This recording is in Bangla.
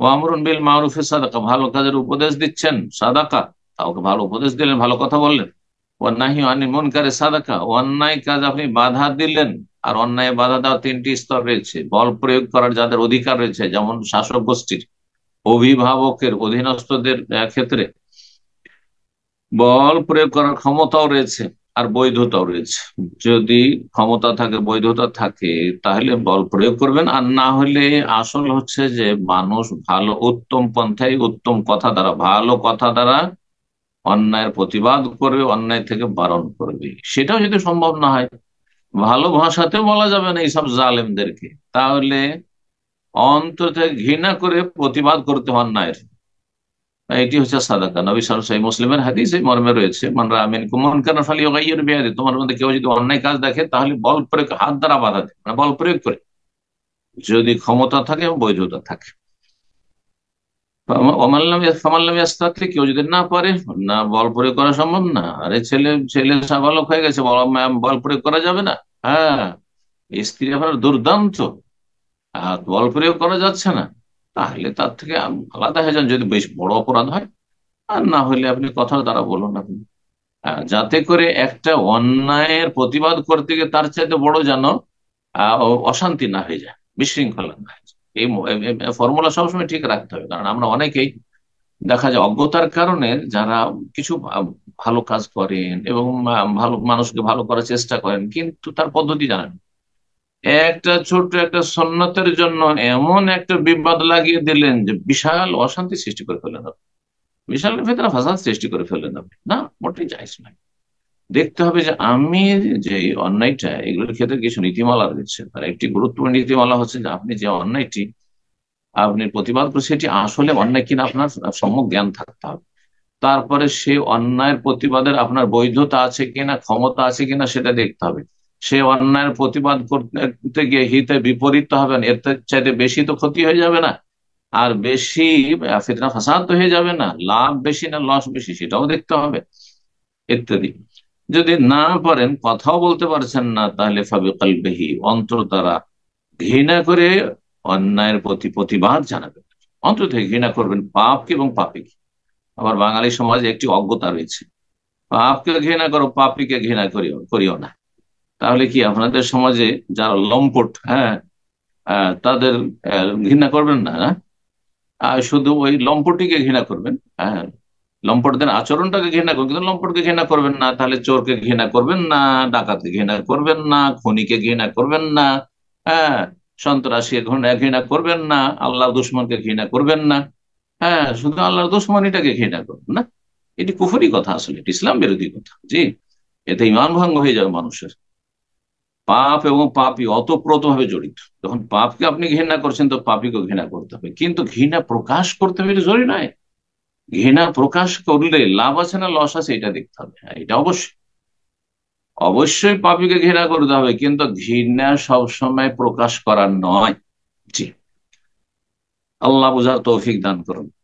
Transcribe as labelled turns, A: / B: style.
A: ওয়ামরুন বিল মারুফে সাদাকা ভালো কাজের উপদেশ দিচ্ছেন সাদাকা কাউকে ভালো উপদেশ দিলেন ভালো কথা বললেন অন্যায় আনি মন করে সাদাকা অন্যায় কাজ আপনি বাধা দিলেন আর অন্যায় বাধা দেওয়ার তিনটি স্তর রয়েছে বল প্রয়োগ করার যাদের অধিকার রয়েছে যেমন শাসক গোষ্ঠীর অভিভাবকের অধীনস্থদের ক্ষেত্রে বল প্রয়োগ করার ক্ষমতাও রয়েছে আর বৈধতাও রয়েছে যদি ক্ষমতা থাকে বৈধতা থাকে তাহলে বল প্রয়োগ করবেন আর না হলে আসল হচ্ছে যে মানুষ ভালো উত্তম পন্থায় উত্তম কথা দ্বারা ভালো কথা দ্বারা অন্যায়ের প্রতিবাদ করবে অন্যায় থেকে বারণ করবে সেটাও যদি সম্ভব না হয় ভালো ভাষাতে বলা যাবে না এইসব জালেমদেরকে তাহলে অন্তত ঘৃণা করে প্রতিবাদ করতে অন্যায়ের এটি হচ্ছে সাদাকা নবী সাল মুসলিমের হাদিস এই মর্মে রয়েছে মানরা আমিন কুমন কেন ফালি ওগাইয়ের বেয়াদে তোমার মধ্যে কেউ যদি অন্যায় কাজ দেখে তাহলে বল প্রয়োগ হাত দ্বারা বাধা দেয় মানে বল প্রয়োগ করে যদি ক্ষমতা থাকে এবং বৈধতা থাকে কেউ যদি না পারে না বল প্রয়োগ করা সম্ভব না আরে ছেলে ছেলে সাবালক হয়ে গেছে বল প্রয়োগ করা যাবে না হ্যাঁ স্ত্রী আপনার দুর্দান্ত বল প্রয়োগ করা যাচ্ছে না তাহলে তার থেকে আলাদা হয়ে যান যদি বেশ বড় অপরাধ হয় আর না হলে আপনি কথার দ্বারা বলুন আপনি যাতে করে একটা অন্যায়ের প্রতিবাদ করতে গিয়ে তার চাইতে বড় যেন অশান্তি না হয়ে যায় বিশৃঙ্খলা না হয়ে যায় এই ফর্মুলা সবসময় ঠিক রাখতে হবে কারণ আমরা অনেকেই দেখা যায় অজ্ঞতার কারণে যারা কিছু ভালো কাজ করেন এবং ভালো মানুষকে ভালো করার চেষ্টা করেন কিন্তু তার পদ্ধতি জানেন একটা ছোট্ট একটা সন্ন্যতের জন্য এমন একটা বিবাদ লাগিয়ে দিলেন যে বিশাল অশান্তি সৃষ্টি করে ফেলেন আপনি বিশাল ভেতরে ফাঁসাদ সৃষ্টি করে ফেলেন আপনি না মোটেই যাইস নাই দেখতে হবে যে আমি যে অন্যায়টা এগুলোর ক্ষেত্রে কিছু নীতিমালা রয়েছে তার একটি গুরুত্বপূর্ণ নীতিমালা হচ্ছে যে আপনি যে অন্যায়টি আপনি প্রতিবাদ করে সেটি আসলে অন্যায় কিনা আপনার সম্যক জ্ঞান থাকতে হবে তারপরে সে অন্যায়ের প্রতিবাদের আপনার বৈধতা আছে কিনা ক্ষমতা আছে কিনা সেটা দেখতে হবে সে অন্যায়ের প্রতিবাদ করতে গিয়ে হিতে বিপরীত হবেন এর চাইতে বেশি তো ক্ষতি হয়ে যাবে না আর বেশি ফিতনা ফাসাদ হয়ে যাবে না লাভ বেশি না লস বেশি সেটাও দেখতে হবে ইত্যাদি যদি না পারেন কথাও বলতে পারছেন না তাহলে ফাবিকাল বেহি অন্তর তারা ঘৃণা করে অন্যায়ের প্রতি প্রতিবাদ জানাবেন অন্তর থেকে ঘৃণা করবেন পাপকে এবং পাপিকে আবার বাঙালি সমাজে একটি অজ্ঞতা রয়েছে পাপকে ঘৃণা করো পাপিকে ঘৃণা করিও করিও না তাহলে কি আপনাদের সমাজে যারা লম্পট হ্যাঁ তাদের ঘৃণা করবেন না আর শুধু ওই লম্পটিকে ঘৃণা করবেন হ্যাঁ লম্পটদের আচরণটাকে ঘৃণা করবেন কিন্তু লম্পটকে ঘৃণা করবেন না তাহলে চোরকে ঘৃণা করবেন না ডাকাতকে ঘৃণা করবেন না খনিকে ঘৃণা করবেন না হ্যাঁ সন্ত্রাসীকে ঘৃণা ঘৃণা করবেন না আল্লাহ দুশ্মনকে ঘৃণা করবেন না হ্যাঁ শুধু আল্লাহর দুশ্মনীটাকে ঘৃণা করবেন না এটি কুফুরি কথা আসলে ইসলাম বিরোধী কথা জি এতে ইমান ভঙ্গ হয়ে যাবে মানুষের পাপ এবং পাপি অতপ্রতভাবে জড়িত যখন পাপকে আপনি ঘৃণা করছেন তো পাপিকে ঘৃণা করতে হবে কিন্তু ঘৃণা প্রকাশ করতে হবে এটা জরুরি নয় ঘৃণা প্রকাশ করলে লাভ আছে না লস আছে এটা দেখতে হবে হ্যাঁ, এটা অবশ্যই অবশ্যই পাপিকে ঘৃণা করতে হবে কিন্তু ঘৃণা সবসময় প্রকাশ করার নয় জি আল্লাহ বুঝার তৌফিক দান করুন